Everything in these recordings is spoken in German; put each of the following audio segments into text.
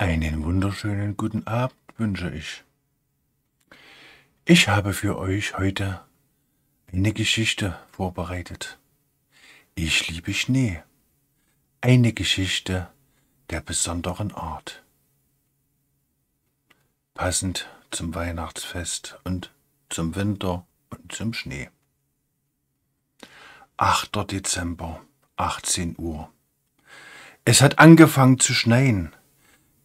Einen wunderschönen guten Abend wünsche ich. Ich habe für euch heute eine Geschichte vorbereitet. Ich liebe Schnee. Eine Geschichte der besonderen Art. Passend zum Weihnachtsfest und zum Winter und zum Schnee. 8. Dezember, 18 Uhr. Es hat angefangen zu schneien.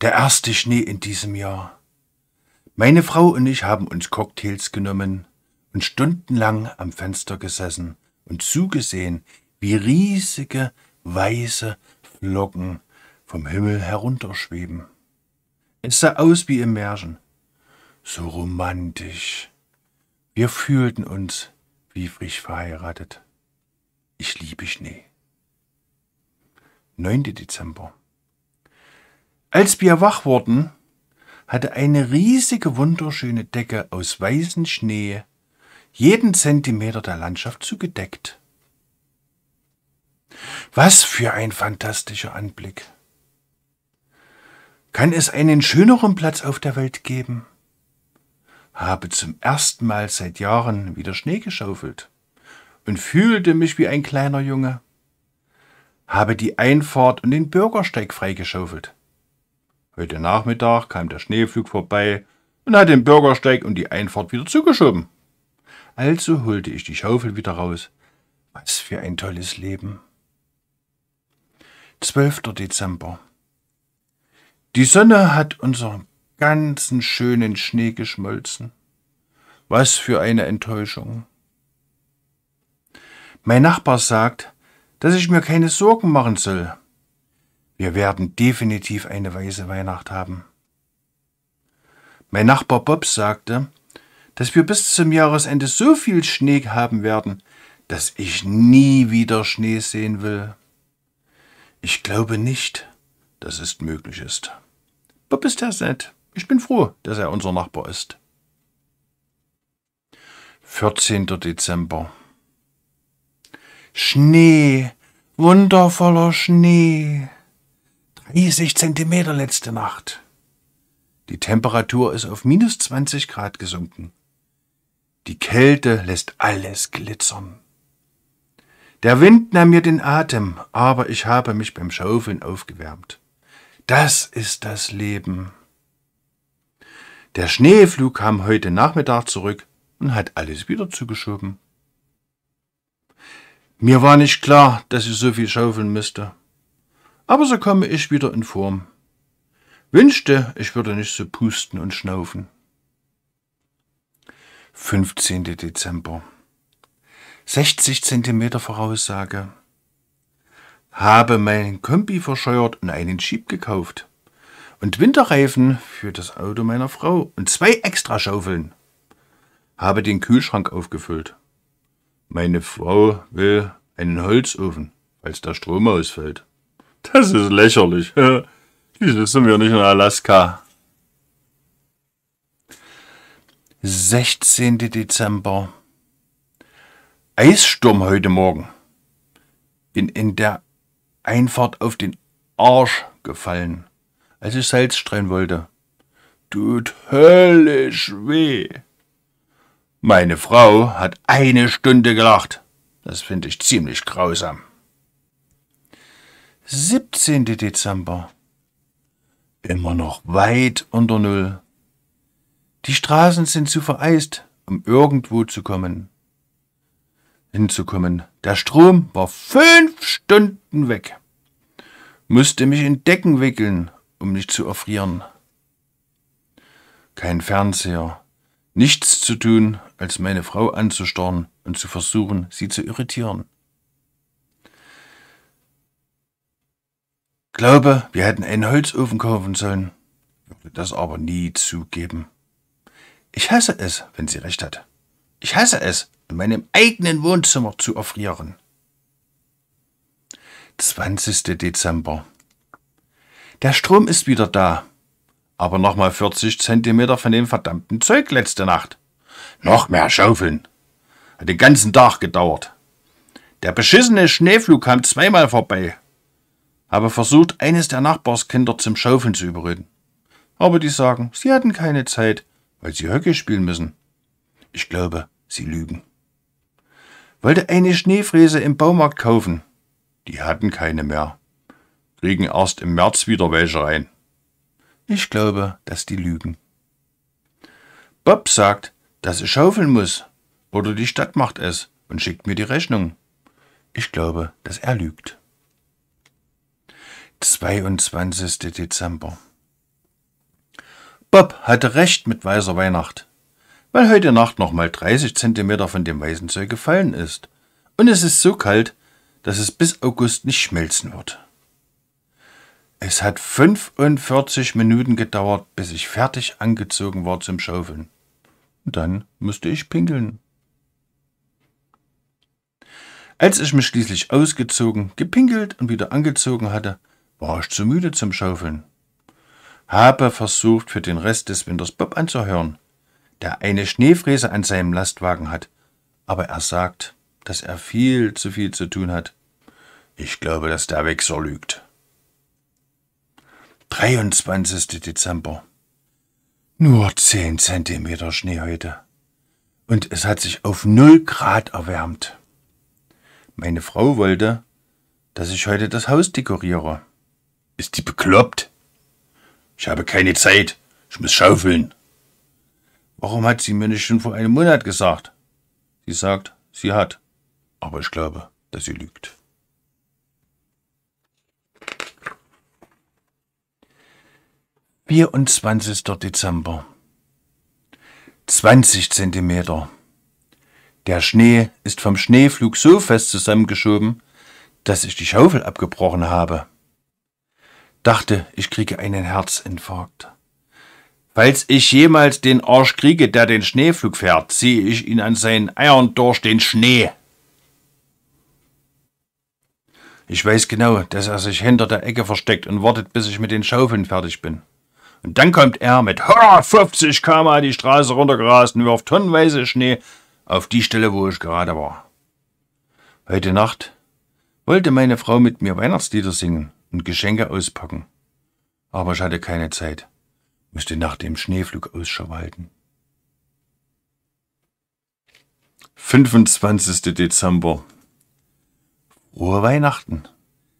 Der erste Schnee in diesem Jahr. Meine Frau und ich haben uns Cocktails genommen und stundenlang am Fenster gesessen und zugesehen, wie riesige weiße Flocken vom Himmel herunterschweben. Es sah aus wie im Märchen. So romantisch. Wir fühlten uns wie frisch verheiratet. Ich liebe Schnee. 9. Dezember als wir wach wurden, hatte eine riesige, wunderschöne Decke aus weißem Schnee jeden Zentimeter der Landschaft zugedeckt. Was für ein fantastischer Anblick! Kann es einen schöneren Platz auf der Welt geben? Habe zum ersten Mal seit Jahren wieder Schnee geschaufelt und fühlte mich wie ein kleiner Junge. Habe die Einfahrt und den Bürgersteig freigeschaufelt Heute Nachmittag kam der Schneeflug vorbei und hat den Bürgersteig und die Einfahrt wieder zugeschoben. Also holte ich die Schaufel wieder raus. Was für ein tolles Leben. 12. Dezember. Die Sonne hat unseren ganzen schönen Schnee geschmolzen. Was für eine Enttäuschung. Mein Nachbar sagt, dass ich mir keine Sorgen machen soll. Wir werden definitiv eine weiße Weihnacht haben. Mein Nachbar Bob sagte, dass wir bis zum Jahresende so viel Schnee haben werden, dass ich nie wieder Schnee sehen will. Ich glaube nicht, dass es möglich ist. Bob ist das nett. Ich bin froh, dass er unser Nachbar ist. 14. Dezember Schnee, wundervoller Schnee. 30 Zentimeter letzte Nacht. Die Temperatur ist auf minus 20 Grad gesunken. Die Kälte lässt alles glitzern. Der Wind nahm mir den Atem, aber ich habe mich beim Schaufeln aufgewärmt. Das ist das Leben. Der Schneeflug kam heute Nachmittag zurück und hat alles wieder zugeschoben. Mir war nicht klar, dass ich so viel schaufeln müsste aber so komme ich wieder in Form. Wünschte, ich würde nicht so pusten und schnaufen. 15. Dezember 60 Zentimeter Voraussage. Habe meinen Kombi verscheuert und einen Jeep gekauft. Und Winterreifen für das Auto meiner Frau und zwei Extraschaufeln. Habe den Kühlschrank aufgefüllt. Meine Frau will einen Holzofen, falls der Strom ausfällt. Das ist lächerlich. Wieso sind wir nicht in Alaska? 16. Dezember. Eissturm heute Morgen. Bin in der Einfahrt auf den Arsch gefallen, als ich Salz streuen wollte. Tut höllisch weh. Meine Frau hat eine Stunde gelacht. Das finde ich ziemlich grausam. 17. Dezember. Immer noch weit unter Null. Die Straßen sind zu vereist, um irgendwo zu kommen. Hinzukommen. Der Strom war fünf Stunden weg. Musste mich in Decken wickeln, um nicht zu erfrieren. Kein Fernseher. Nichts zu tun, als meine Frau anzustarren und zu versuchen, sie zu irritieren. Glaube, wir hätten einen Holzofen kaufen sollen, würde das aber nie zugeben. Ich hasse es, wenn sie recht hat. Ich hasse es, in meinem eigenen Wohnzimmer zu erfrieren. 20. Dezember. Der Strom ist wieder da. Aber nochmal 40 Zentimeter von dem verdammten Zeug letzte Nacht. Noch mehr Schaufeln. Hat den ganzen Tag gedauert. Der beschissene Schneeflug kam zweimal vorbei habe versucht, eines der Nachbarskinder zum Schaufeln zu überreden. Aber die sagen, sie hatten keine Zeit, weil sie Hockey spielen müssen. Ich glaube, sie lügen. Wollte eine Schneefräse im Baumarkt kaufen. Die hatten keine mehr. Kriegen erst im März wieder welche rein. Ich glaube, dass die lügen. Bob sagt, dass ich schaufeln muss. Oder die Stadt macht es und schickt mir die Rechnung. Ich glaube, dass er lügt. 22. Dezember. Bob hatte recht mit weißer Weihnacht, weil heute Nacht nochmal 30 Zentimeter von dem weißen Zeug gefallen ist. Und es ist so kalt, dass es bis August nicht schmelzen wird. Es hat 45 Minuten gedauert, bis ich fertig angezogen war zum Schaufeln. dann musste ich pinkeln. Als ich mich schließlich ausgezogen, gepinkelt und wieder angezogen hatte, war ich zu müde zum Schaufeln. Habe versucht, für den Rest des Winters Bob anzuhören, der eine Schneefräse an seinem Lastwagen hat, aber er sagt, dass er viel zu viel zu tun hat. Ich glaube, dass der Wechsel lügt. 23. Dezember. Nur 10 Zentimeter Schnee heute. Und es hat sich auf 0 Grad erwärmt. Meine Frau wollte, dass ich heute das Haus dekoriere. Ist die bekloppt? Ich habe keine Zeit. Ich muss schaufeln. Warum hat sie mir nicht schon vor einem Monat gesagt? Sie sagt, sie hat. Aber ich glaube, dass sie lügt. Vierundzwanzigster Dezember. Zwanzig Zentimeter. Der Schnee ist vom Schneeflug so fest zusammengeschoben, dass ich die Schaufel abgebrochen habe dachte, ich kriege einen Herzinfarkt. Falls ich jemals den Arsch kriege, der den Schneeflug fährt, ziehe ich ihn an seinen Eiern durch den Schnee. Ich weiß genau, dass er sich hinter der Ecke versteckt und wartet, bis ich mit den Schaufeln fertig bin. Und dann kommt er mit 50 km die Straße runtergerast und wirft tonnenweise Schnee auf die Stelle, wo ich gerade war. Heute Nacht wollte meine Frau mit mir Weihnachtslieder singen und Geschenke auspacken. Aber ich hatte keine Zeit, müsste nach dem Schneeflug Ausschau halten. 25. Dezember. Frohe Weihnachten.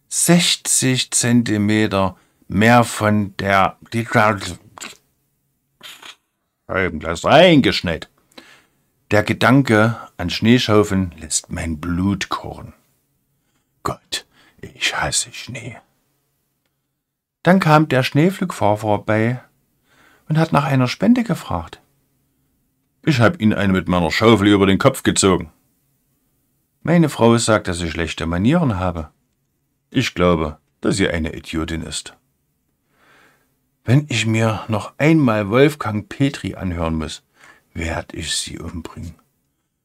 60 Zentimeter mehr von der Scheibenklasse eingeschneit. Der Gedanke an Schneeschaufeln lässt mein Blut kochen. Gott, ich hasse Schnee. Dann kam der Schneeflugfahrer vorbei und hat nach einer Spende gefragt. Ich hab ihn eine mit meiner Schaufel über den Kopf gezogen. Meine Frau sagt, dass ich schlechte Manieren habe. Ich glaube, dass sie eine Idiotin ist. Wenn ich mir noch einmal Wolfgang Petri anhören muss, werd ich sie umbringen.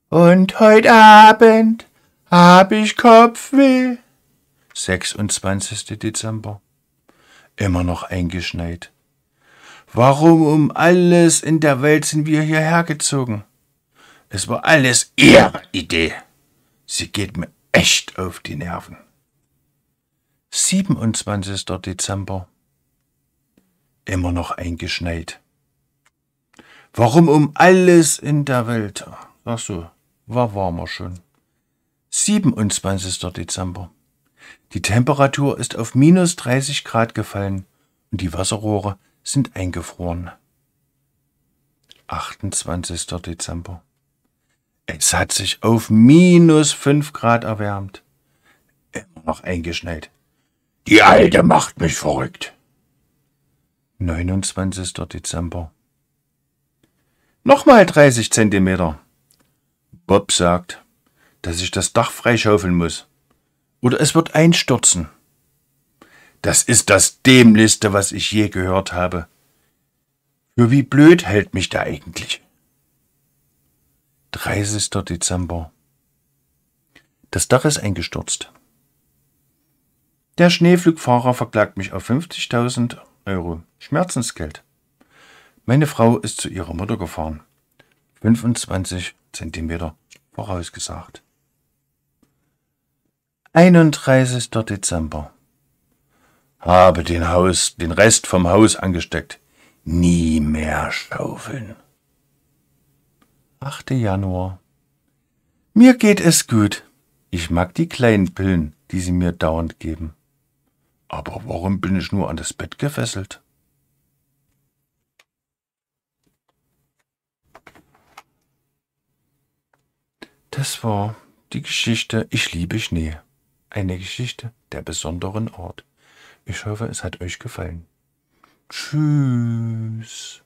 Und heute Abend hab ich Kopfweh. 26. Dezember immer noch eingeschneit. Warum um alles in der Welt sind wir hierher gezogen? Es war alles ihre Idee. Sie geht mir echt auf die Nerven. 27. Dezember. Immer noch eingeschneit. Warum um alles in der Welt? Ach so, war warmer schon. 27. Dezember. Die Temperatur ist auf minus 30 Grad gefallen und die Wasserrohre sind eingefroren. 28. Dezember. Es hat sich auf minus 5 Grad erwärmt. Immer noch eingeschneit. Die Alte macht mich verrückt. 29. Dezember. Nochmal 30 Zentimeter. Bob sagt, dass ich das Dach freischaufeln muss oder es wird einstürzen. Das ist das Dämlichste, was ich je gehört habe. Für wie blöd hält mich da eigentlich? 30. Dezember. Das Dach ist eingestürzt. Der Schneeflugfahrer verklagt mich auf 50.000 Euro Schmerzensgeld. Meine Frau ist zu ihrer Mutter gefahren. 25 Zentimeter vorausgesagt. 31. Dezember. Habe den Haus, den Rest vom Haus angesteckt. Nie mehr schaufeln. 8. Januar. Mir geht es gut. Ich mag die kleinen Pillen, die sie mir dauernd geben. Aber warum bin ich nur an das Bett gefesselt? Das war die Geschichte Ich liebe Schnee. Eine Geschichte, der besonderen Ort. Ich hoffe, es hat euch gefallen. Tschüss.